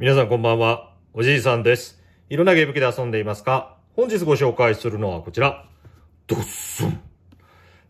皆さんこんばんは。おじいさんです。いろんなゲーム機で遊んでいますか本日ご紹介するのはこちら。ドッソン。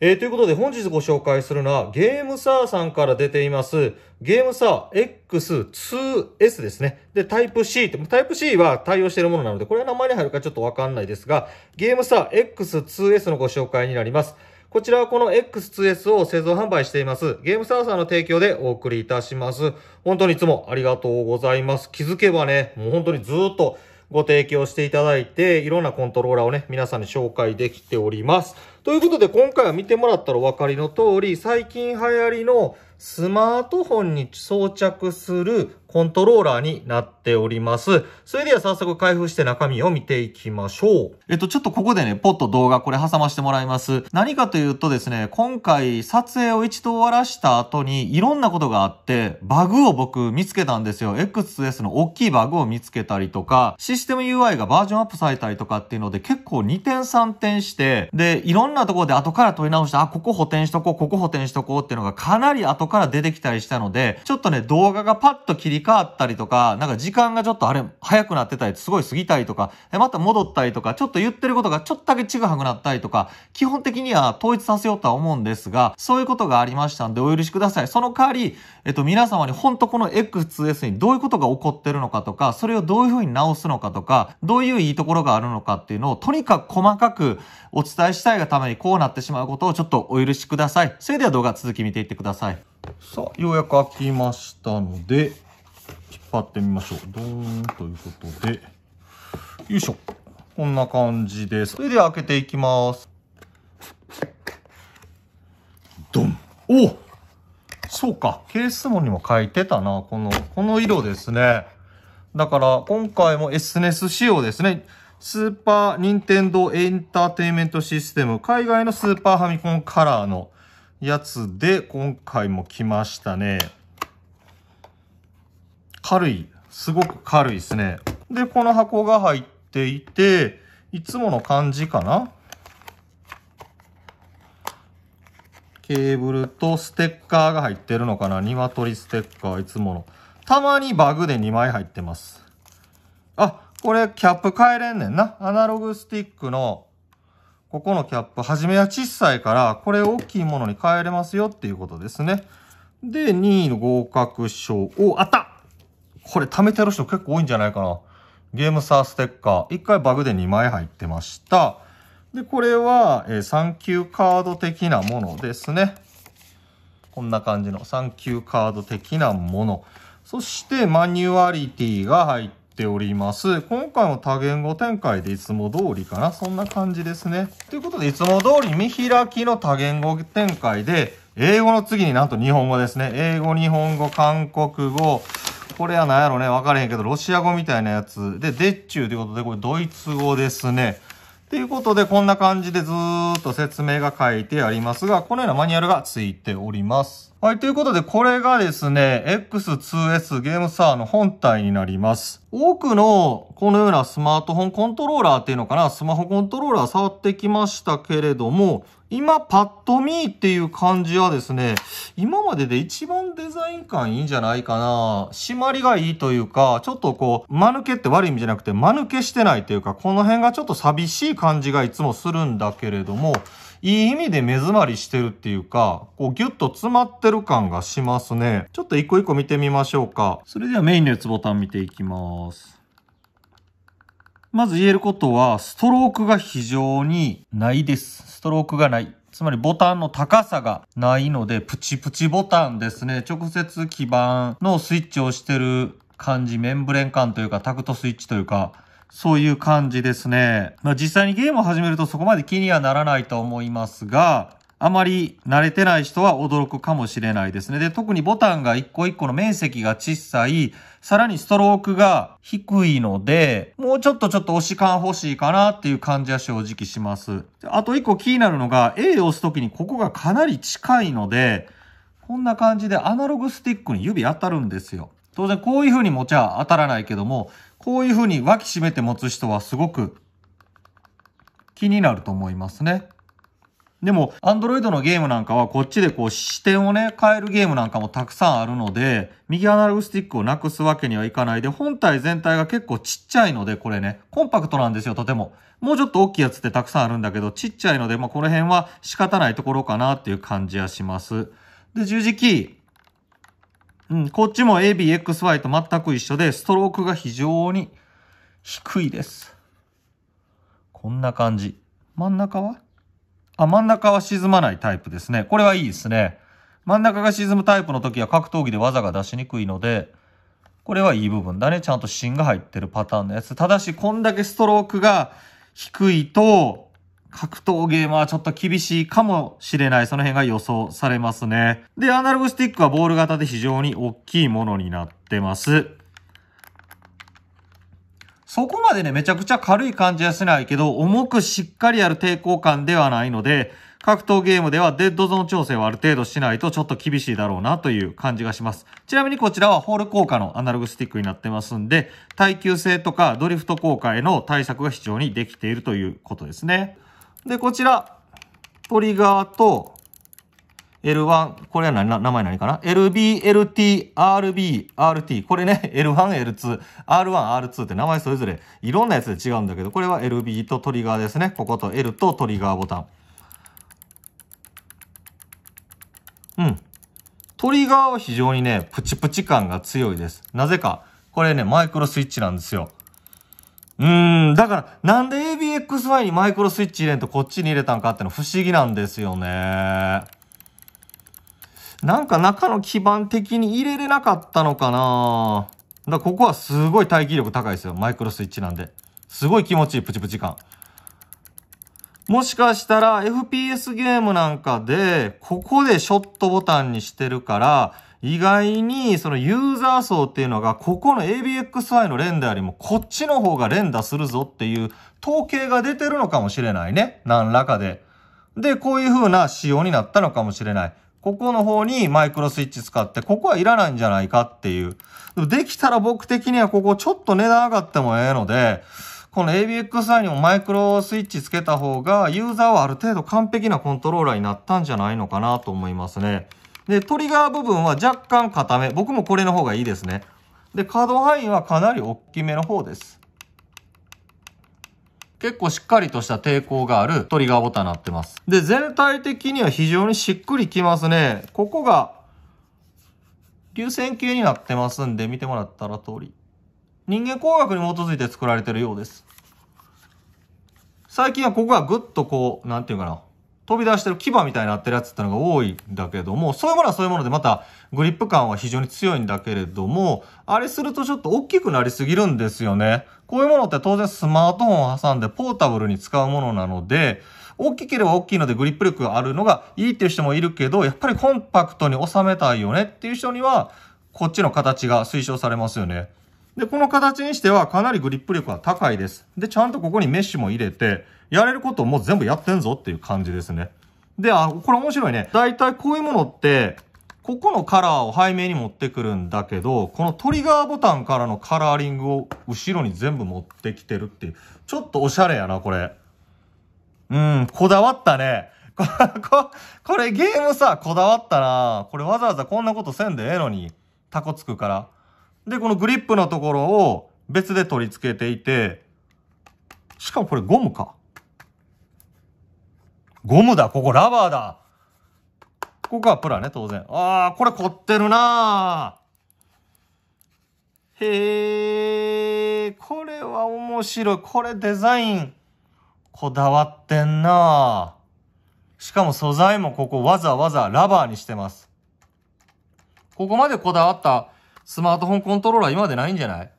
えー、ということで本日ご紹介するのはゲームサーさんから出ていますゲームサー X2S ですね。で、タイプ C って、タイプ C は対応しているものなので、これは名前に入るかちょっとわかんないですが、ゲームサー X2S のご紹介になります。こちらはこの X2S を製造販売しています。ゲームサーサーの提供でお送りいたします。本当にいつもありがとうございます。気づけばね、もう本当にずっとご提供していただいて、いろんなコントローラーをね、皆さんに紹介できております。ということで、今回は見てもらったらお分かりの通り、最近流行りのスマートフォンに装着するコントローラーになっております。それでは早速開封して中身を見ていきましょう。えっと、ちょっとここでね、ポッと動画これ挟ましてもらいます。何かというとですね、今回撮影を一度終わらした後にいろんなことがあって、バグを僕見つけたんですよ。X2S の大きいバグを見つけたりとか、システム UI がバージョンアップされたりとかっていうので結構2点3点して、で、いろんなところで後から取り直して、あ、ここ補填しとこう、ここ補填しとこうっていうのがかなり後から出てきたりしたので、ちょっとね、動画がパッと切りり替わったりとか、なんか時間がちょっとあれ、早くなってたり、すごい過ぎたりとか、また戻ったりとか、ちょっと言ってることがちょっとだけちぐはぐなったりとか、基本的には統一させようとは思うんですが、そういうことがありましたんで、お許しください。その代わり、えっと、皆様に本当この X2S にどういうことが起こってるのかとか、それをどういうふうに直すのかとか、どういういいところがあるのかっていうのを、とにかく細かくお伝えしたいがためにこうなってしまうことをちょっとお許しください。それでは動画続き見ていってください。さあ、ようやく開きましたので、張ってみましょう。ドーンということで。よいしょ。こんな感じです。それでは開けていきます。ドン。おそうか。ケースもにも書いてたな。この、この色ですね。だから、今回も s n s 仕様ですね。スーパー・ニンテンドー・エンターテイメントシステム。海外のスーパーファミコンカラーのやつで、今回も来ましたね。軽い。すごく軽いですね。で、この箱が入っていて、いつもの感じかなケーブルとステッカーが入ってるのかな鶏ステッカー、いつもの。たまにバグで2枚入ってます。あ、これキャップ変えれんねんな。アナログスティックの、ここのキャップ、はじめは小さいから、これ大きいものに変えれますよっていうことですね。で、2位の合格賞。お、あったこれ貯めてる人結構多いんじゃないかな。ゲームサーステッカー。1回バグで2枚入ってました。で、これは、えー、サンキューカード的なものですね。こんな感じのサンキューカード的なもの。そしてマニュアリティが入っております。今回も多言語展開でいつも通りかな。そんな感じですね。ということで、いつも通り見開きの多言語展開で、英語の次になんと日本語ですね。英語、日本語、韓国語、これは何やろね、分からへんけど、ロシア語みたいなやつ。で、デッチューということで、これドイツ語ですね。ということで、こんな感じでずっと説明が書いてありますが、このようなマニュアルがついております。はい、ということで、これがですね、X2S ゲームサーの本体になります。多くの、このようなスマートフォンコントローラーっていうのかな、スマホコントローラー触ってきましたけれども、今、パッと見っていう感じはですね、今までで一番デザイン感いいんじゃないかな。締まりがいいというか、ちょっとこう、間抜けって悪い意味じゃなくて、間抜けしてないというか、この辺がちょっと寂しい感じがいつもするんだけれども、いい意味で目詰まりしてるっていうか、こうギュッと詰まってる感がしますね。ちょっと一個一個見てみましょうか。それではメインのやつボタン見ていきます。まず言えることは、ストロークが非常にないです。ストロークがない。つまりボタンの高さがないので、プチプチボタンですね。直接基板のスイッチをしてる感じ、メンブレン感というか、タクトスイッチというか、そういう感じですね。まあ実際にゲームを始めるとそこまで気にはならないと思いますが、あまり慣れてない人は驚くかもしれないですね。で、特にボタンが一個一個の面積が小さい、さらにストロークが低いので、もうちょっとちょっと押し感欲しいかなっていう感じは正直します。あと一個気になるのが、A を押すときにここがかなり近いので、こんな感じでアナログスティックに指当たるんですよ。当然こういう風に持ちは当たらないけども、こういうふうに脇締めて持つ人はすごく気になると思いますね。でも、アンドロイドのゲームなんかは、こっちでこう視点をね、変えるゲームなんかもたくさんあるので、右アナログスティックをなくすわけにはいかないで、本体全体が結構ちっちゃいので、これね、コンパクトなんですよ、とても。もうちょっと大きいやつってたくさんあるんだけど、ちっちゃいので、まあ、この辺は仕方ないところかなっていう感じはします。で、十字キー。うん、こっちも ABXY と全く一緒で、ストロークが非常に低いです。こんな感じ。真ん中はあ、真ん中は沈まないタイプですね。これはいいですね。真ん中が沈むタイプの時は格闘技で技が出しにくいので、これはいい部分だね。ちゃんと芯が入ってるパターンのやつ。ただし、こんだけストロークが低いと、格闘ゲームはちょっと厳しいかもしれない。その辺が予想されますね。で、アナログスティックはボール型で非常に大きいものになってます。そこまでね、めちゃくちゃ軽い感じはしないけど、重くしっかりやる抵抗感ではないので、格闘ゲームではデッドゾーン調整をある程度しないとちょっと厳しいだろうなという感じがします。ちなみにこちらはホール効果のアナログスティックになってますんで、耐久性とかドリフト効果への対策が非常にできているということですね。で、こちら、トリガーと L1、これは何、名前何かな ?LB、LT、RB、RT。これね、L1、L2、R1、R2 って名前それぞれいろんなやつで違うんだけど、これは LB とトリガーですね。ここと L とトリガーボタン。うん。トリガーは非常にね、プチプチ感が強いです。なぜか、これね、マイクロスイッチなんですよ。うん、だから、なんで ABXY にマイクロスイッチ入れんとこっちに入れたんかっての不思議なんですよね。なんか中の基板的に入れれなかったのかなだかここはすごい耐久力高いですよ。マイクロスイッチなんで。すごい気持ちいいプチプチ感。もしかしたら FPS ゲームなんかで、ここでショットボタンにしてるから、意外にそのユーザー層っていうのが、ここの ABXI の連打よりもこっちの方が連打するぞっていう統計が出てるのかもしれないね。何らかで。で、こういう風な仕様になったのかもしれない。ここの方にマイクロスイッチ使って、ここはいらないんじゃないかっていう。できたら僕的にはここちょっと値段上がってもええので、この ABXI にもマイクロスイッチつけた方が、ユーザーはある程度完璧なコントローラーになったんじゃないのかなと思いますね。で、トリガー部分は若干硬め。僕もこれの方がいいですね。で、可動範囲はかなり大きめの方です。結構しっかりとした抵抗があるトリガーボタンになってます。で、全体的には非常にしっくりきますね。ここが、流線形になってますんで、見てもらったら通り。人間工学に基づいて作られてるようです。最近はここがぐっとこう、なんていうかな。飛び出してる牙みたいになってるやつってのが多いんだけども、そういうものはそういうものでまたグリップ感は非常に強いんだけれども、あれするとちょっと大きくなりすぎるんですよね。こういうものって当然スマートフォンを挟んでポータブルに使うものなので、大きければ大きいのでグリップ力があるのがいいっていう人もいるけど、やっぱりコンパクトに収めたいよねっていう人には、こっちの形が推奨されますよね。で、この形にしてはかなりグリップ力は高いです。で、ちゃんとここにメッシュも入れて、やれることも全部やってんぞっていう感じですね。で、あ、これ面白いね。だいたいこういうものって、ここのカラーを背面に持ってくるんだけど、このトリガーボタンからのカラーリングを後ろに全部持ってきてるっていう。ちょっとおしゃれやな、これ。うん、こだわったね。こここれゲームさ、こだわったな。これわざわざこんなことせんでええのに、タコつくから。で、このグリップのところを別で取り付けていて、しかもこれゴムか。ゴムだ、ここラバーだ。ここはプラね、当然。ああ、これ凝ってるなへえ、これは面白い。これデザイン、こだわってんなしかも素材もここわざわざラバーにしてます。ここまでこだわったスマートフォンコントローラー今までないんじゃない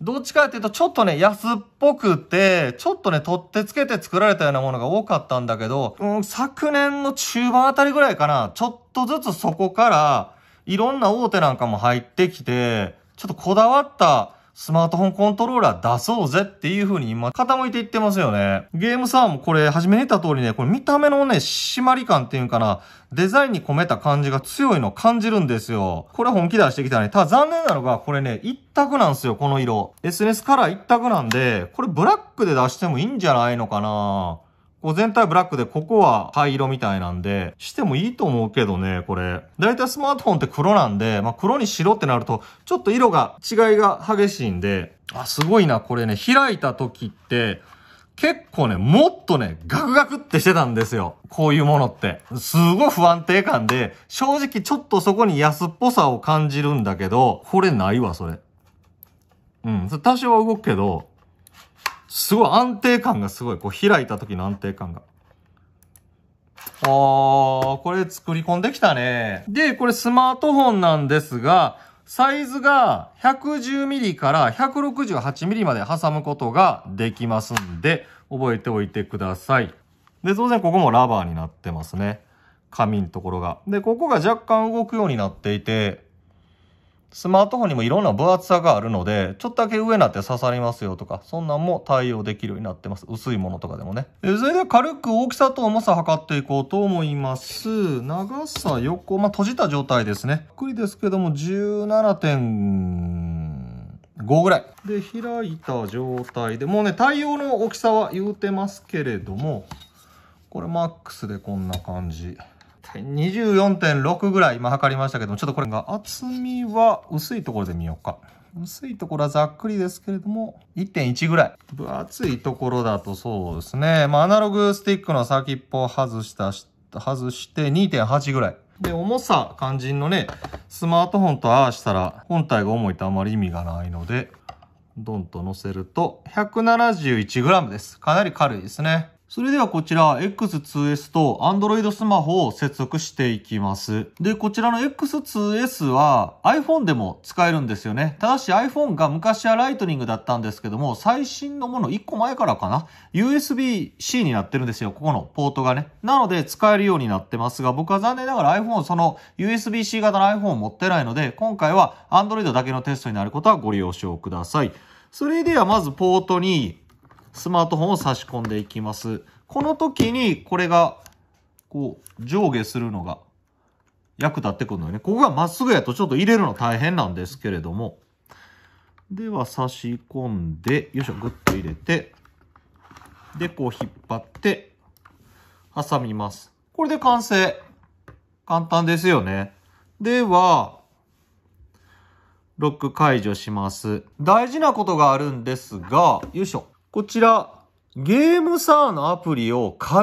どっちかっていうと、ちょっとね、安っぽくて、ちょっとね、取ってつけて作られたようなものが多かったんだけど、うん、昨年の中盤あたりぐらいかな、ちょっとずつそこから、いろんな大手なんかも入ってきて、ちょっとこだわったスマートフォンコントローラー出そうぜっていう風に今傾いていってますよね。ゲームサーもこれ、初めに言った通りね、これ見た目のね、締まり感っていうんかな、デザインに込めた感じが強いの感じるんですよ。これ本気出してきたね。ただ残念なのが、これね、一択なんですよ、この色。SNS カラー一択なんで、これブラックで出してもいいんじゃないのかなこう全体ブラックで、ここは灰色みたいなんで、してもいいと思うけどね、これ。だいたいスマートフォンって黒なんで、まあ黒に白ってなると、ちょっと色が、違いが激しいんで、あ、すごいな、これね、開いた時って、結構ね、もっとね、ガクガクってしてたんですよ。こういうものって。すごい不安定感で、正直ちょっとそこに安っぽさを感じるんだけど、これないわ、それ。うん、多少は動くけど、すごい安定感がすごい。こう開いた時の安定感が。あー、これ作り込んできたね。で、これスマートフォンなんですが、サイズが1 1 0ミリから1 6 8ミリまで挟むことができますんで、覚えておいてください。で、当然ここもラバーになってますね。紙のところが。で、ここが若干動くようになっていて、スマートフォンにもいろんな分厚さがあるので、ちょっとだけ上になって刺さりますよとか、そんなんも対応できるようになってます。薄いものとかでもね。それで軽く大きさと重さ測っていこうと思います。長さ、横、まあ、閉じた状態ですね。ゆっくりですけども、17.5ぐらい。で、開いた状態で、もうね、対応の大きさは言うてますけれども、これマックスでこんな感じ。体24.6ぐらい今測りましたけども、ちょっとこれが厚みは薄いところで見ようか。薄いところはざっくりですけれども、1.1ぐらい。分厚いところだとそうですね。まあ、アナログスティックの先っぽを外した、外して2.8ぐらい。で、重さ、肝心のね、スマートフォンと合わせたら、本体が重いとあまり意味がないので、ドンと乗せると、171g です。かなり軽いですね。それではこちら X2S と Android スマホを接続していきます。で、こちらの X2S は iPhone でも使えるんですよね。ただし iPhone が昔はライトニングだったんですけども、最新のもの1個前からかな ?USB-C になってるんですよ。ここのポートがね。なので使えるようになってますが、僕は残念ながら iPhone、その USB-C 型の iPhone を持ってないので、今回は Android だけのテストになることはご了承ください。それではまずポートにスマートフォンを差し込んでいきます。この時にこれがこう上下するのが役立ってくるのよね。ここがまっすぐやとちょっと入れるの大変なんですけれども。では差し込んで、よいしょ、グッと入れて、で、こう引っ張って、挟みます。これで完成。簡単ですよね。では、ロック解除します。大事なことがあるんですが、よいしょ。こちら、ゲームサーのアプリを必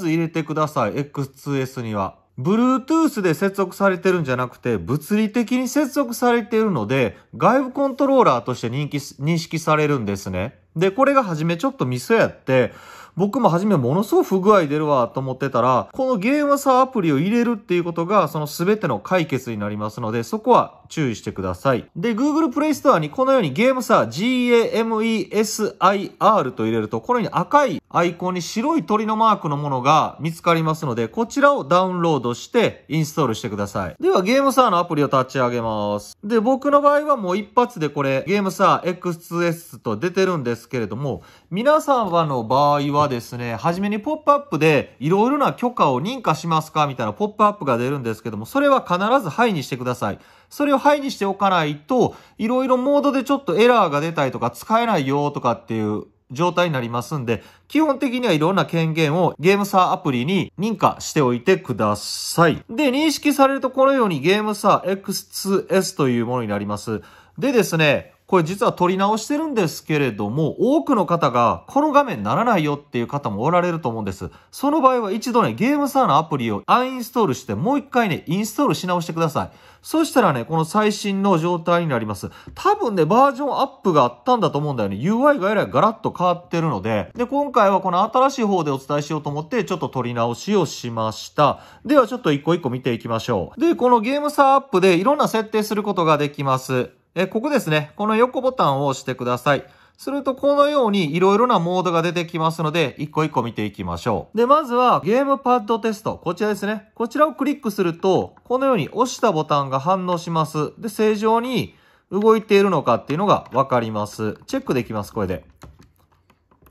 ず入れてください。X2S には。Bluetooth で接続されてるんじゃなくて、物理的に接続されているので、外部コントローラーとして認識されるんですね。で、これが初めちょっとミスやって、僕も初めものすごい不具合出るわと思ってたら、このゲーム差アプリを入れるっていうことが、その全ての解決になりますので、そこは注意してください。で、Google Play Store にこのようにゲーム差 GAMESIR と入れると、このように赤いアイコンに白い鳥のマークのものが見つかりますので、こちらをダウンロードしてインストールしてください。ではゲームサーのアプリを立ち上げます。で、僕の場合はもう一発でこれゲームサー X2S と出てるんですけれども、皆様の場合はですね、初めにポップアップでいろいろな許可を認可しますかみたいなポップアップが出るんですけども、それは必ずはいにしてください。それをはいにしておかないと、いろいろモードでちょっとエラーが出たりとか使えないよとかっていう状態になりますんで、基本的にはいろんな権限をゲームサーアプリに認可しておいてください。で、認識されるとこのようにゲームサー X2S というものになります。でですね、これ実は撮り直してるんですけれども、多くの方がこの画面ならないよっていう方もおられると思うんです。その場合は一度ね、ゲームサーのアプリをアンインストールして、もう一回ね、インストールし直してください。そしたらね、この最新の状態になります。多分ね、バージョンアップがあったんだと思うんだよね。UI がえらいガラッと変わってるので、で、今回はこの新しい方でお伝えしようと思って、ちょっと撮り直しをしました。ではちょっと一個一個見ていきましょう。で、このゲームサーアップでいろんな設定することができます。えここですね。この横ボタンを押してください。するとこのようにいろいろなモードが出てきますので、一個一個見ていきましょう。で、まずはゲームパッドテスト。こちらですね。こちらをクリックすると、このように押したボタンが反応します。で、正常に動いているのかっていうのがわかります。チェックできます、これで。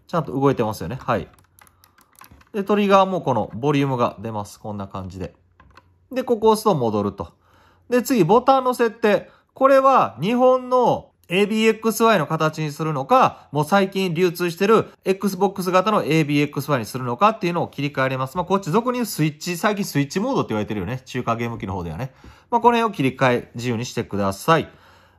ちゃんと動いてますよね。はい。で、トリガーもこのボリュームが出ます。こんな感じで。で、ここを押すと戻ると。で、次、ボタンの設定。これは日本の ABXY の形にするのか、もう最近流通してる Xbox 型の ABXY にするのかっていうのを切り替えれます。まあ、こっち俗に言うスイッチ、最近スイッチモードって言われてるよね。中華ゲーム機の方ではね。まあ、この辺を切り替え自由にしてください。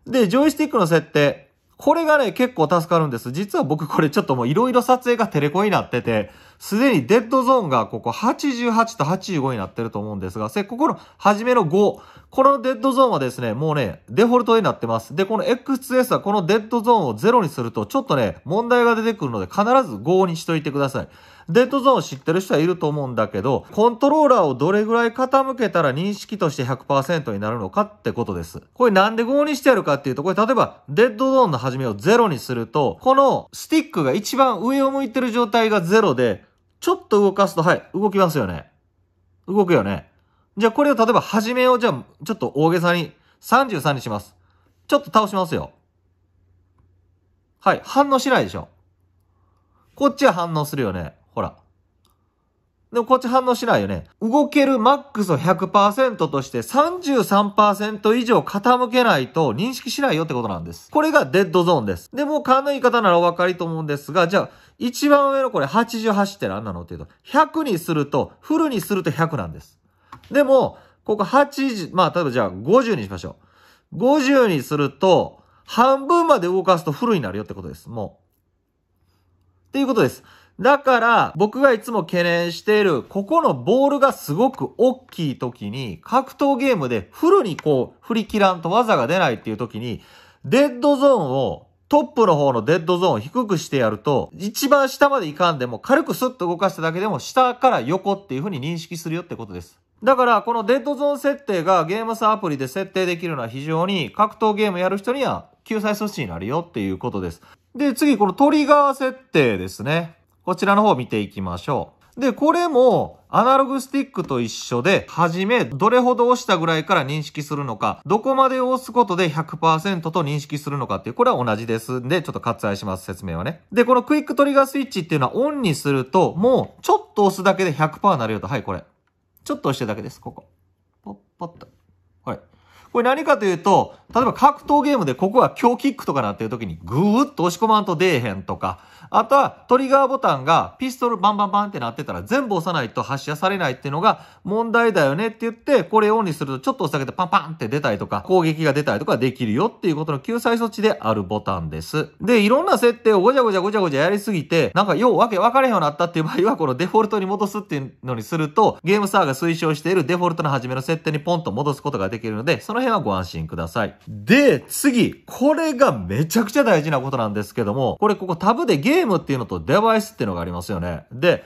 で、ジョイスティックの設定。これがね、結構助かるんです。実は僕これちょっともういろいろ撮影がテレコになってて、すでにデッドゾーンがここ88と85になってると思うんですが、せ、ここの初めの5、このデッドゾーンはですね、もうね、デフォルトになってます。で、この X2S はこのデッドゾーンを0にすると、ちょっとね、問題が出てくるので、必ず5にしといてください。デッドゾーンを知ってる人はいると思うんだけど、コントローラーをどれぐらい傾けたら認識として100%になるのかってことです。これなんで5にしてやるかっていうと、これ例えば、デッドゾーンの始めを0にすると、このスティックが一番上を向いてる状態が0で、ちょっと動かすと、はい、動きますよね。動くよね。じゃあこれを例えば始めをじゃあちょっと大げさに33にします。ちょっと倒しますよ。はい、反応しないでしょ。こっちは反応するよね。ほら。でもこっち反応しないよね。動けるマックスを100%として33%以上傾けないと認識しないよってことなんです。これがデッドゾーンです。で、もう勘の言い方ならお分かりと思うんですが、じゃあ、一番上のこれ88って何なのっていうと、100にすると、フルにすると100なんです。でも、ここ80、まあ、例えばじゃあ50にしましょう。50にすると、半分まで動かすとフルになるよってことです。もう。っていうことです。だから、僕がいつも懸念している、ここのボールがすごく大きい時に、格闘ゲームでフルにこう、振り切らんと技が出ないっていう時に、デッドゾーンをトップの方のデッドゾーンを低くしてやると、一番下までいかんでも、軽くスッと動かしただけでも、下から横っていう風に認識するよってことです。だから、このデッドゾーン設定がゲームんアプリで設定できるのは非常に格闘ゲームやる人には救済措置になるよっていうことです。で、次、このトリガー設定ですね。こちらの方を見ていきましょう。で、これも、アナログスティックと一緒で、はじめ、どれほど押したぐらいから認識するのか、どこまで押すことで100%と認識するのかっていう、これは同じですんで、ちょっと割愛します、説明はね。で、このクイックトリガースイッチっていうのはオンにすると、もう、ちょっと押すだけで100%になるよと。はい、これ。ちょっと押してるだけです、ここ。ポッポッと。これ何かというと、例えば格闘ゲームでここが強キックとかなってる時にグーッと押し込まんと出えへんとか、あとはトリガーボタンがピストルバンバンバンってなってたら全部押さないと発射されないっていうのが問題だよねって言って、これオンにするとちょっと押さげてパンパンって出たりとか、攻撃が出たりとかできるよっていうことの救済措置であるボタンです。で、いろんな設定をごちゃごちゃごちゃごちゃやりすぎて、なんかようわけ分かれへんようになったっていう場合は、このデフォルトに戻すっていうのにすると、ゲームサーが推奨しているデフォルトの始めの設定にポンと戻すことができるので、その辺はご安心ください。で、次、これがめちゃくちゃ大事なことなんですけども、これここタブでゲームっていうのとデバイスっていうのがありますよね。で、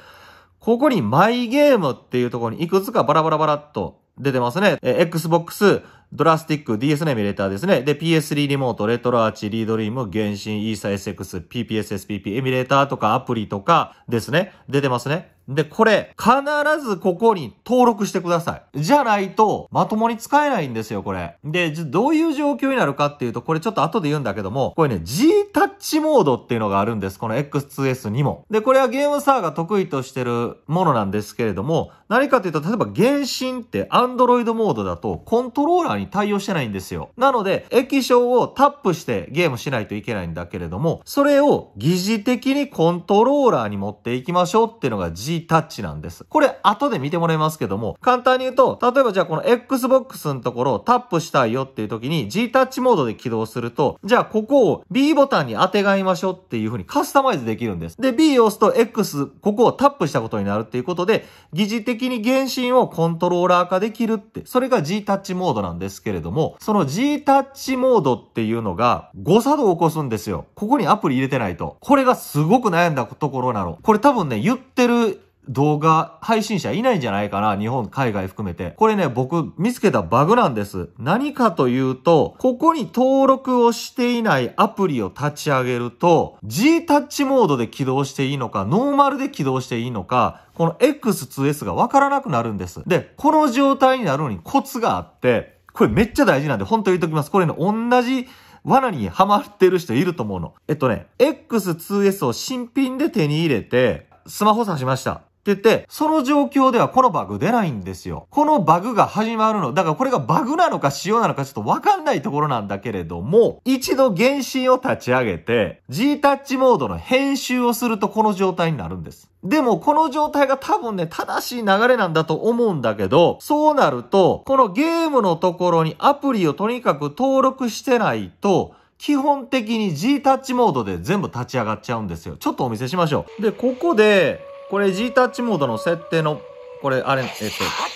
ここにマイゲームっていうところにいくつかバラバラバラっと出てますね。え Xbox、ドラスティック、DS のエミュレーターですね。で、PS3 リモート、レトロアーチ、リードリーム、原神、イーサ SX、PPSSPP、エミュレーターとかアプリとかですね。出てますね。で、これ、必ずここに登録してください。じゃないと、まともに使えないんですよ、これ。で、どういう状況になるかっていうと、これちょっと後で言うんだけども、これね、g タッチモードっていうのがあるんです。この X2S にも。で、これはゲームサーが得意としてるものなんですけれども、何かというと、例えば原神って Android モードだと、コントローラーーに対応してないんですよ。なので、液晶をタップしてゲームしないといけないんだけれども、それを疑似的にコントローラーに持っていきましょうっていうのが G タッチなんです。これ後で見てもらいますけども、簡単に言うと、例えばじゃあこの Xbox のところをタップしたいよっていう時に G タッチモードで起動すると、じゃあここを B ボタンに当てがいましょうっていう風にカスタマイズできるんです。で、B を押すと X、ここをタップしたことになるっていうことで、疑似的に原神をコントローラー化できるって、それが G タッチモードなんです。ですけれども、その G タッチモードっていうのが誤作動を起こすんですよ。ここにアプリ入れてないと。これがすごく悩んだところなの。これ多分ね、言ってる動画配信者いないんじゃないかな。日本、海外含めて。これね、僕見つけたバグなんです。何かというと、ここに登録をしていないアプリを立ち上げると、G タッチモードで起動していいのか、ノーマルで起動していいのか、この X2S がわからなくなるんです。で、この状態になるのにコツがあって、これめっちゃ大事なんで、ほんと言うときます。これね、同じ罠にはまってる人いると思うの。えっとね、X2S を新品で手に入れて、スマホ差しました。ってて、その状況ではこのバグ出ないんですよ。このバグが始まるの、だからこれがバグなのか仕様なのかちょっとわかんないところなんだけれども、一度原神を立ち上げて、g タッチモードの編集をするとこの状態になるんです。でも、この状態が多分ね、正しい流れなんだと思うんだけど、そうなると、このゲームのところにアプリをとにかく登録してないと、基本的に G タッチモードで全部立ち上がっちゃうんですよ。ちょっとお見せしましょう。で、ここで、これ G タッチモードの設定の、これ、あれ、えっと、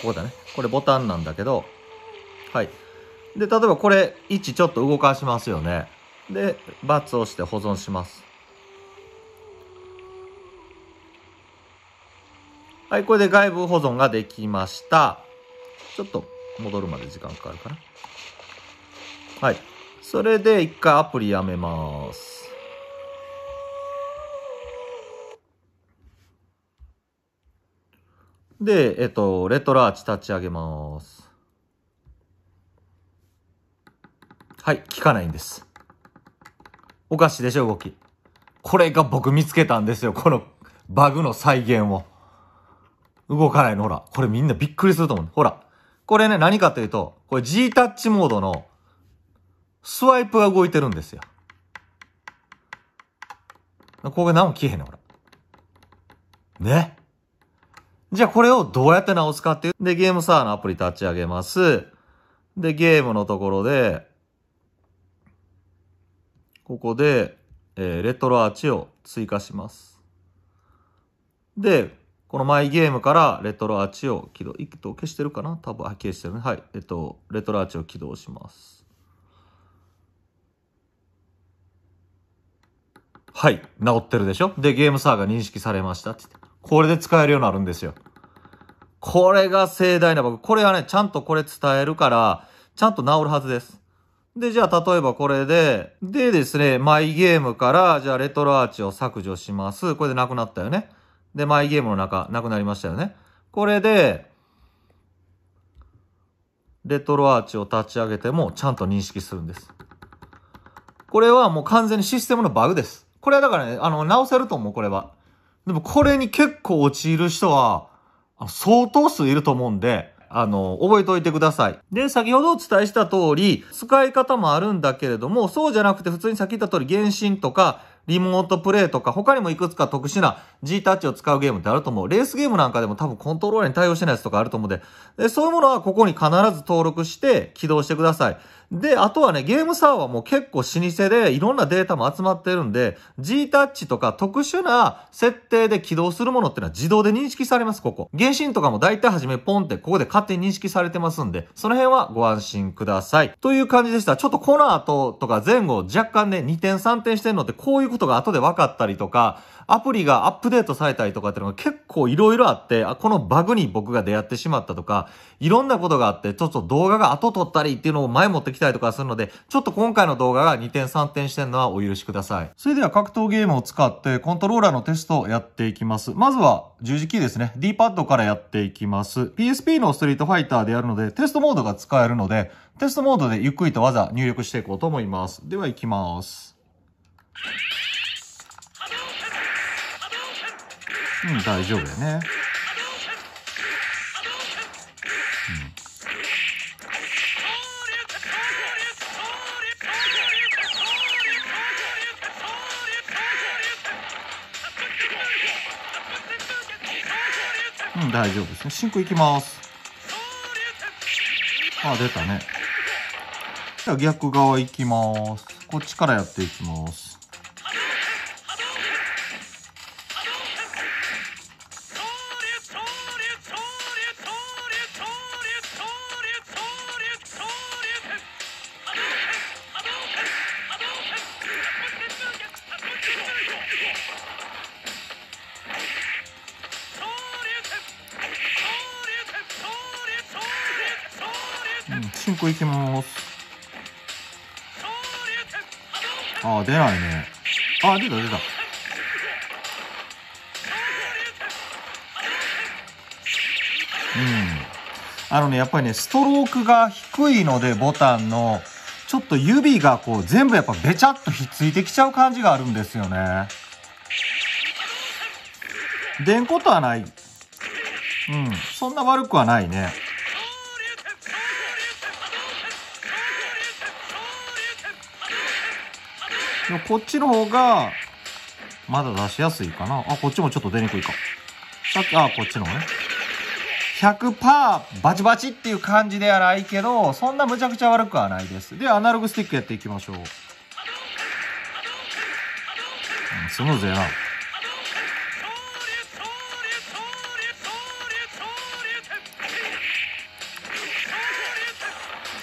ここだね。これボタンなんだけど、はい。で、例えばこれ、位置ちょっと動かしますよね。で、バツをして保存します。はい、これで外部保存ができました。ちょっと戻るまで時間かかるかな。はい。それで一回アプリやめます。で、えっと、レトラーチ立ち上げます。はい、効かないんです。おかしいでしょ、動き。これが僕見つけたんですよ、このバグの再現を。動かないの、ほら。これみんなびっくりすると思う。ほら。これね、何かというと、これ G タッチモードのスワイプが動いてるんですよ。ここが何も消えへんねほら。ね。じゃあこれをどうやって直すかっていう。で、ゲームサーのアプリ立ち上げます。で、ゲームのところで、ここで、えー、レトロアーチを追加します。で、このマイゲームからレトロアーチを起動。一動消してるかな多分、消してるね。はい。えっと、レトロアーチを起動します。はい。治ってるでしょで、ゲームサーが認識されましたってって。これで使えるようになるんですよ。これが盛大なバグ。これはね、ちゃんとこれ伝えるから、ちゃんと治るはずです。で、じゃあ、例えばこれで、でですね、マイゲームから、じゃあ、レトロアーチを削除します。これでなくなったよね。で、マイゲームの中、なくなりましたよね。これで、レトロアーチを立ち上げても、ちゃんと認識するんです。これはもう完全にシステムのバグです。これはだからね、あの、直せると思う、これは。でもこれに結構陥る人は、相当数いると思うんで、あの、覚えておいてください。で、先ほどお伝えした通り、使い方もあるんだけれども、そうじゃなくて普通にさっき言った通り、原神とか、リモートプレイとか、他にもいくつか特殊な G タッチを使うゲームってあると思う。レースゲームなんかでも多分コントローラーに対応してないやつとかあると思うんで、でそういうものはここに必ず登録して起動してください。で、あとはね、ゲームサーはもう結構老舗でいろんなデータも集まってるんで、G タッチとか特殊な設定で起動するものってのは自動で認識されます、ここ。原神とかも大体じめポンってここで勝手に認識されてますんで、その辺はご安心ください。という感じでした。ちょっとこの後とか前後若干ね、2点3点してるのってこういうことが後で分かったりとか、アプリがアップデートされたりとかっていうのが結構いろいろあって、あ、このバグに僕が出会ってしまったとか、いろんなことがあって、ちょっと動画が後撮ったりっていうのを前もってきたりとかするので、ちょっと今回の動画が2点3点してるのはお許しください。それでは格闘ゲームを使ってコントローラーのテストをやっていきます。まずは十字キーですね。D パッドからやっていきます。PSP のストリートファイターでやるので、テストモードが使えるので、テストモードでゆっくりと技入力していこうと思います。では行きます。うん大丈夫だよねうん、大丈夫ですね。シンクいきます。あ、出たね。じゃあ逆側いきます。こっちからやっていきます。あのね、やっぱりね、ストロークが低いので、ボタンの、ちょっと指がこう、全部やっぱべちゃっとひっついてきちゃう感じがあるんですよね。でんことはない。うん、そんな悪くはないね。こっちの方が、まだ出しやすいかな。あ、こっちもちょっと出にくいか。さっき、あ、こっちの方ね。100%バチバチっていう感じではないけど、そんなむちゃくちゃ悪くはないです。で、アナログスティックやっていきましょう。スムーズやな。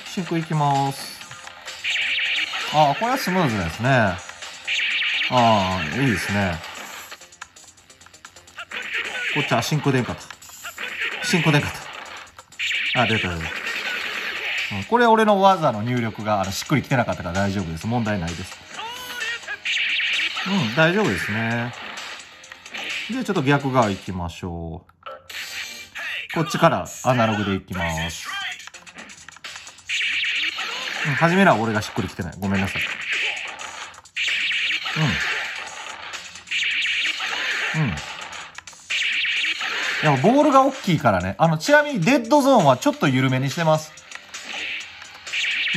真クいきます。あこれはスムーズですね。ああ、いいですね。こっちは真空でんかと。信来でかあ、出た出た、うん。これ俺の技の入力があのしっくりきてなかったから大丈夫です。問題ないです。うん、大丈夫ですね。で、ちょっと逆側行きましょう。こっちからアナログで行きます。うん、初めらは俺がしっくりきてない。ごめんなさい。うん。うん。でもボールが大きいからね。あの、ちなみにデッドゾーンはちょっと緩めにしてます。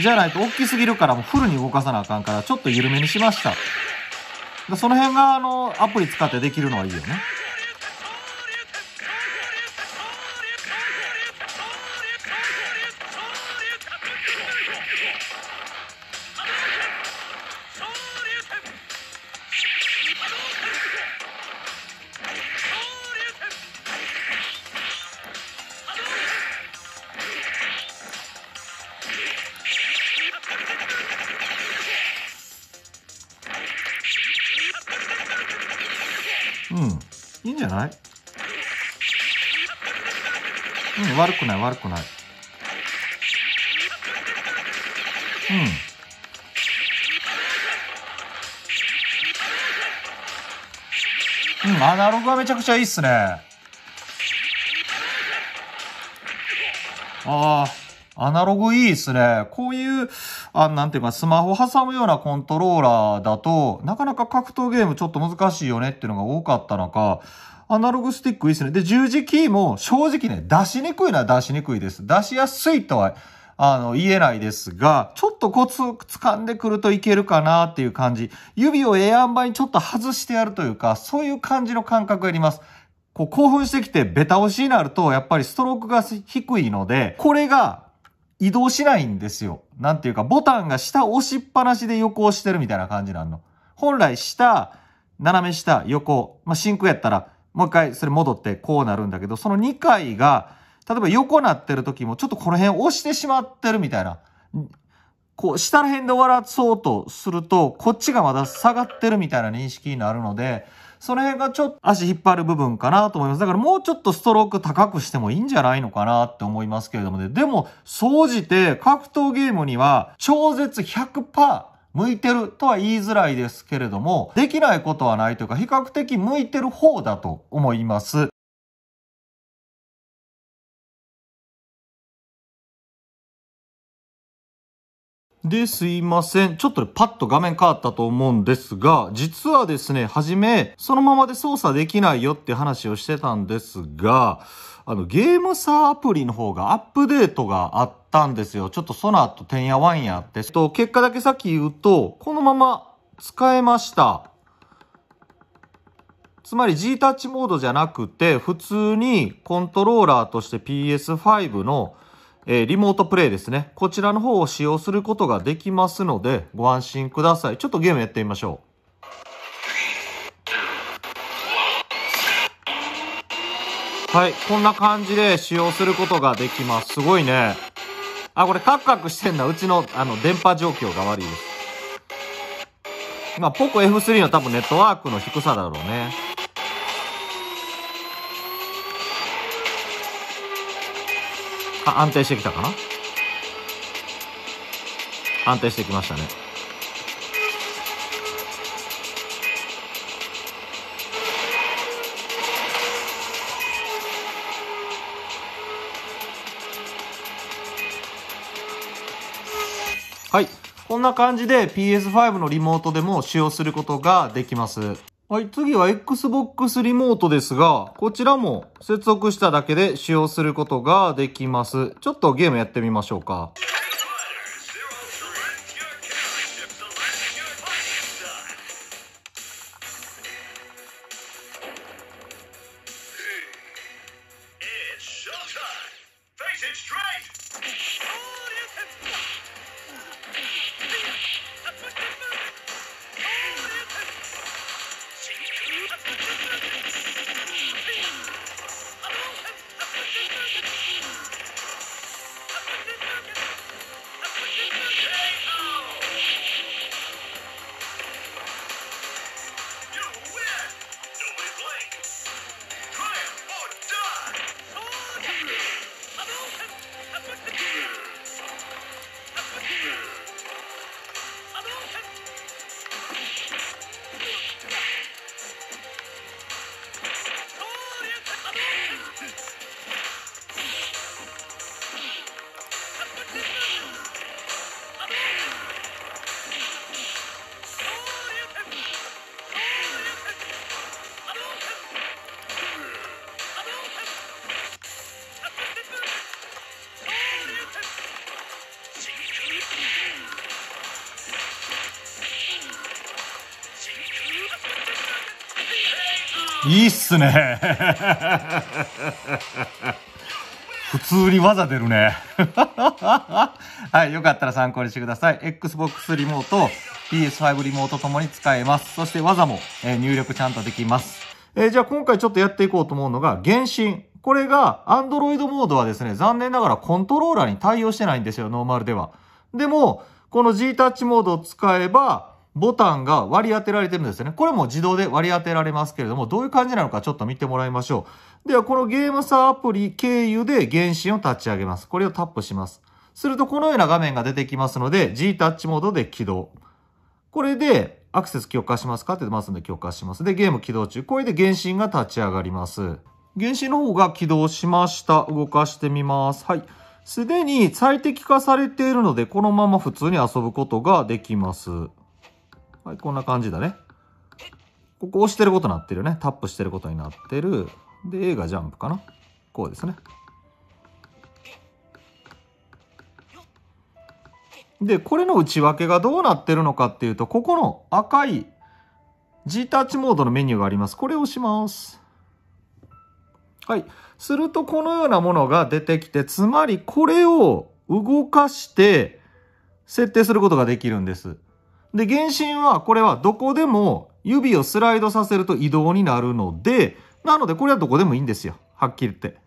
じゃないと大きすぎるからもうフルに動かさなあかんから、ちょっと緩めにしました。その辺が、あの、アプリ使ってできるのはいいよね。くない悪くないうんうん、アナログはめちゃくちゃいいっすね。ああ、アナログいいっすね。こういう、あなんていうか、スマホ挟むようなコントローラーだと、なかなか格闘ゲームちょっと難しいよねっていうのが多かったのか、アナログスティックいいですね。で、十字キーも正直ね、出しにくいのは出しにくいです。出しやすいとは、あの、言えないですが、ちょっとコツを掴んでくるといけるかなっていう感じ。指をえアンバにちょっと外してやるというか、そういう感じの感覚がいります。こう、興奮してきて、ベタ押しになると、やっぱりストロークが低いので、これが移動しないんですよ。なんていうか、ボタンが下押しっぱなしで横押してるみたいな感じなの。本来下、斜め下、横、まあ、真空やったら、もう一回それ戻ってこうなるんだけど、その2回が、例えば横なってる時もちょっとこの辺押してしまってるみたいな。こう、下の辺で終わらそうとすると、こっちがまだ下がってるみたいな認識になるので、その辺がちょっと足引っ張る部分かなと思います。だからもうちょっとストローク高くしてもいいんじゃないのかなって思いますけれどもね。でも、総じて格闘ゲームには超絶100%、向いてるとは言いづらいですけれども、できないことはないというか、比較的向いてる方だと思います。で、すいません。ちょっとパッと画面変わったと思うんですが、実はですね、はじめ、そのままで操作できないよって話をしてたんですが、あの、ゲームサーアプリの方がアップデートがあったんですよ。ちょっとその後、てんやわんやって。と、結果だけさっき言うと、このまま使えました。つまり G タッチモードじゃなくて、普通にコントローラーとして PS5 のえー、リモートプレイですね。こちらの方を使用することができますので、ご安心ください。ちょっとゲームやってみましょう。はい、こんな感じで使用することができます。すごいね。あ、これカクカクしてんな。うちの、あの、電波状況が悪いです。まあ、ポコ F3 の多分ネットワークの低さだろうね。あ、安定してきたかな安定してきましたね。はい。こんな感じで PS5 のリモートでも使用することができます。はい、次は Xbox リモートですが、こちらも接続しただけで使用することができます。ちょっとゲームやってみましょうか。いいっすね普通に技出るねはい。よかったら参考にしてください。Xbox リモート、PS5 リモートともに使えます。そして技も、えー、入力ちゃんとできます。えー、じゃあ今回ちょっとやっていこうと思うのが、原神。これが、Android モードはですね、残念ながらコントローラーに対応してないんですよ、ノーマルでは。でも、この G タッチモードを使えば、ボタンが割り当てられてるんですよね。これも自動で割り当てられますけれども、どういう感じなのかちょっと見てもらいましょう。では、このゲームサーアプリ経由で原神を立ち上げます。これをタップします。すると、このような画面が出てきますので、G タッチモードで起動。これで、アクセス強化しますかって出ますんで強化します。で、ゲーム起動中。これで原神が立ち上がります。原神の方が起動しました。動かしてみます。はい。すでに最適化されているので、このまま普通に遊ぶことができます。はい、こんな感じだね。ここ押してることになってるよね。タップしてることになってる。で、A がジャンプかな。こうですね。で、これの内訳がどうなってるのかっていうと、ここの赤い G タッチモードのメニューがあります。これを押します。はい。すると、このようなものが出てきて、つまりこれを動かして設定することができるんです。で、原神は、これはどこでも指をスライドさせると移動になるので、なのでこれはどこでもいいんですよ。はっきり言って。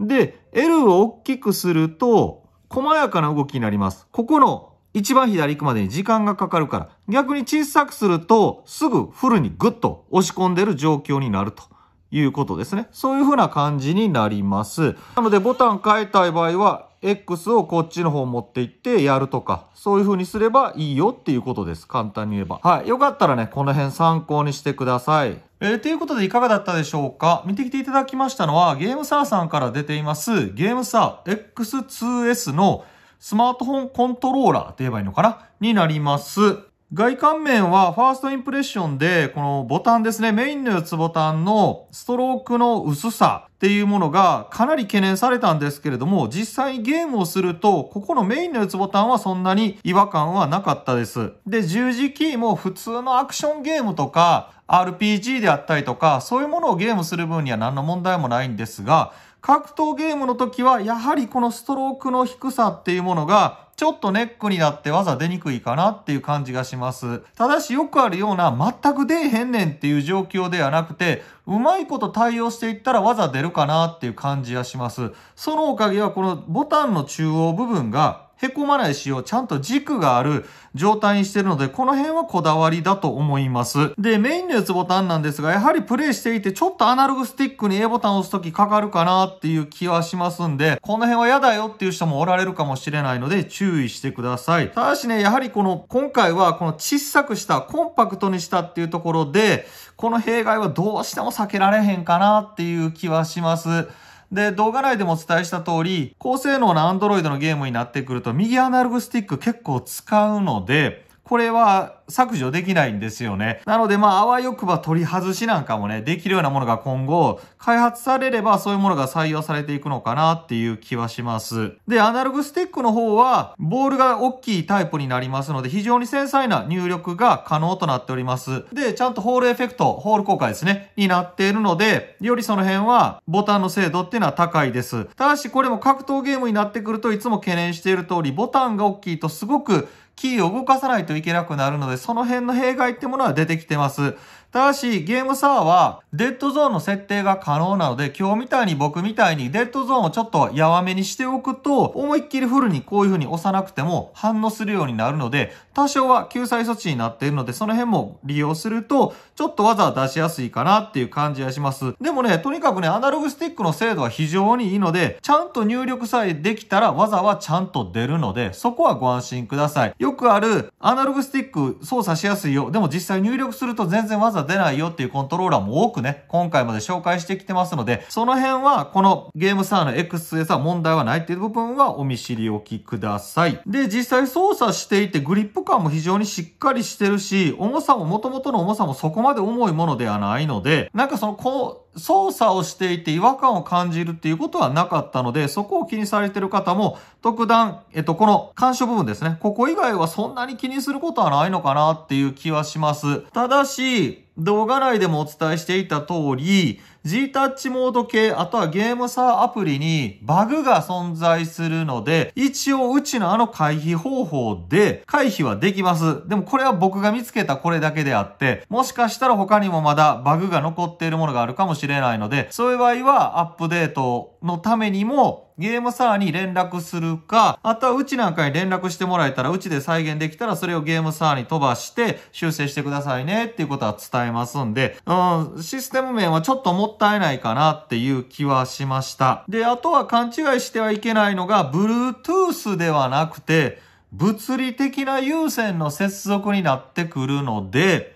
で、L を大きくすると、細やかな動きになります。ここの一番左行くまでに時間がかかるから、逆に小さくすると、すぐフルにグッと押し込んでる状況になるということですね。そういう風な感じになります。なので、ボタン変えたい場合は、X をこっちの方持っていってやるとか、そういう風にすればいいよっていうことです。簡単に言えば。はい。よかったらね、この辺参考にしてください。えー、ということでいかがだったでしょうか見てきていただきましたのは、ゲームサーさんから出ています、ゲームサー X2S のスマートフォンコントローラーって言えばいいのかなになります。外観面はファーストインプレッションで、このボタンですね、メインの四つボタンのストロークの薄さっていうものがかなり懸念されたんですけれども、実際ゲームをすると、ここのメインの四つボタンはそんなに違和感はなかったです。で、十字キーも普通のアクションゲームとか、RPG であったりとか、そういうものをゲームする分には何の問題もないんですが、格闘ゲームの時は、やはりこのストロークの低さっていうものが、ちょっとネックになって技出にくいかなっていう感じがします。ただしよくあるような全く出えへんねんっていう状況ではなくて、うまいこと対応していったら技出るかなっていう感じがします。そのおかげはこのボタンの中央部分がへこまない仕様、ちゃんと軸がある状態にしてるので、この辺はこだわりだと思います。で、メインのやつボタンなんですが、やはりプレイしていて、ちょっとアナログスティックに A ボタンを押すときかかるかなっていう気はしますんで、この辺は嫌だよっていう人もおられるかもしれないので、注意してください。ただしね、やはりこの、今回はこの小さくした、コンパクトにしたっていうところで、この弊害はどうしても避けられへんかなっていう気はします。で、動画内でもお伝えした通り、高性能な Android のゲームになってくると、右アナログスティック結構使うので、これは削除できないんですよね。なので、まあ、あわよくば取り外しなんかもね、できるようなものが今後、開発されればそういうものが採用されていくのかなっていう気はします。で、アナログスティックの方は、ボールが大きいタイプになりますので、非常に繊細な入力が可能となっております。で、ちゃんとホールエフェクト、ホール効果ですね、になっているので、よりその辺は、ボタンの精度っていうのは高いです。ただし、これも格闘ゲームになってくるといつも懸念している通り、ボタンが大きいとすごくキーを動かさないといけなくなるので、その辺の弊害ってものは出てきてます。ただし、ゲームサーは、デッドゾーンの設定が可能なので、今日みたいに僕みたいにデッドゾーンをちょっと弱めにしておくと、思いっきりフルにこういう風に押さなくても反応するようになるので、多少は救済措置になっているので、その辺も利用すると、ちょっと技は出しやすいかなっていう感じがします。でもね、とにかくね、アナログスティックの精度は非常にいいので、ちゃんと入力さえできたら技はちゃんと出るので、そこはご安心ください。よくある、アナログスティック操作しやすいよ。でも実際入力すると全然技出ないよっていうコントローラーも多くね、今回まで紹介してきてますので、その辺は、このゲームサーの x s は問題はないっていう部分はお見知りおきください。で、実際操作していてグリップ重感も非常にしっかりしてるし、重さも元々の重さもそこまで重いものではないので、なんかそのこう、操作をしていて違和感を感じるっていうことはなかったので、そこを気にされてる方も、特段、えっと、この干渉部分ですね。ここ以外はそんなに気にすることはないのかなっていう気はします。ただし、動画内でもお伝えしていた通り、G-Touch モード系、あとはゲームサーアプリにバグが存在するので、一応うちのあの回避方法で回避はできます。でもこれは僕が見つけたこれだけであって、もしかしたら他にもまだバグが残っているものがあるかもしれないので、そういう場合はアップデートのためにもゲームサーに連絡するか、あとはうちなんかに連絡してもらえたら、うちで再現できたらそれをゲームサーに飛ばして修正してくださいねっていうことは伝えますんで、うん、システム面はちょっともったいないかなっていう気はしました。で、あとは勘違いしてはいけないのが、Bluetooth ではなくて、物理的な有線の接続になってくるので、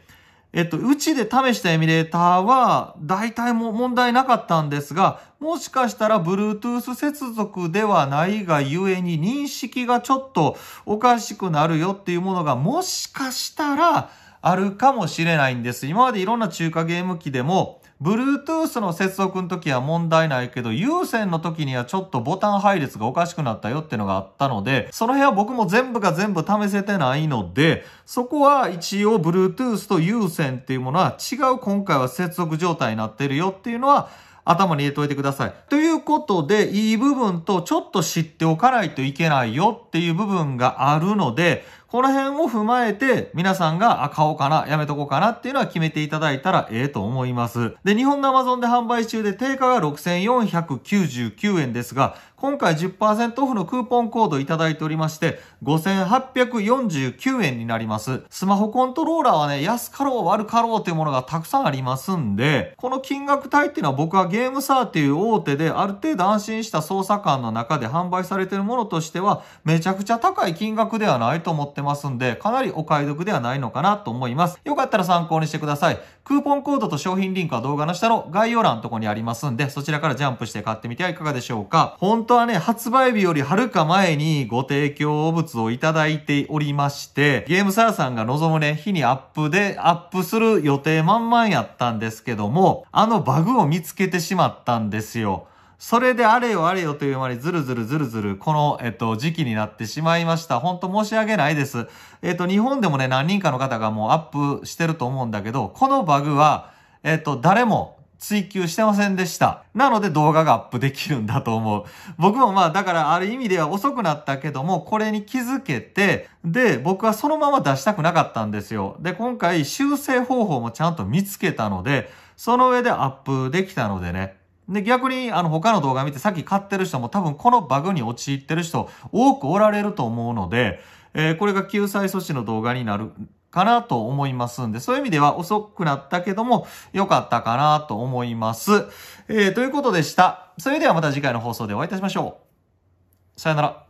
えっと、うちで試したエミュレーターは、大体も問題なかったんですが、もしかしたら Bluetooth 接続ではないがゆえに認識がちょっとおかしくなるよっていうものが、もしかしたらあるかもしれないんです。今までいろんな中華ゲーム機でも、Bluetooth の接続の時は問題ないけど、有線の時にはちょっとボタン配列がおかしくなったよってのがあったので、その辺は僕も全部が全部試せてないので、そこは一応 Bluetooth と有線っていうものは違う今回は接続状態になってるよっていうのは、頭に入れておいてください。ということで、いい部分とちょっと知っておかないといけないよっていう部分があるので、この辺を踏まえて、皆さんが、あ、買おうかな、やめとこうかなっていうのは決めていただいたらええと思います。で、日本の Amazon で販売中で定価が6499円ですが、今回10%オフのクーポンコードいただいておりまして、5849円になります。スマホコントローラーはね、安かろう悪かろうというものがたくさんありますんで、この金額帯っていうのは僕はゲームサーっていう大手である程度安心した操作感の中で販売されているものとしては、めちゃくちゃ高い金額ではないと思ってってますんで、かなりお買い得ではないのかなと思います。よかったら参考にしてください。クーポンコードと商品リンクは動画の下の概要欄のとこにありますんで、そちらからジャンプして買ってみてはいかがでしょうか。本当はね、発売日よりはるか前にご提供物をいただいておりまして、ゲームサラさんが望むね、日にアップで、アップする予定満々やったんですけども、あのバグを見つけてしまったんですよ。それであれよあれよという間にずるずるずるずるこの、えっと、時期になってしまいました。本当申し訳ないです。えっと、日本でもね、何人かの方がもうアップしてると思うんだけど、このバグは、えっと、誰も追求してませんでした。なので動画がアップできるんだと思う。僕もまあだからある意味では遅くなったけども、これに気づけて、で、僕はそのまま出したくなかったんですよ。で、今回修正方法もちゃんと見つけたので、その上でアップできたのでね、で、逆に、あの、他の動画見て、さっき買ってる人も多分このバグに陥ってる人多くおられると思うので、えー、これが救済措置の動画になるかなと思いますんで、そういう意味では遅くなったけども、良かったかなと思います。えー、ということでした。それではまた次回の放送でお会いいたしましょう。さよなら。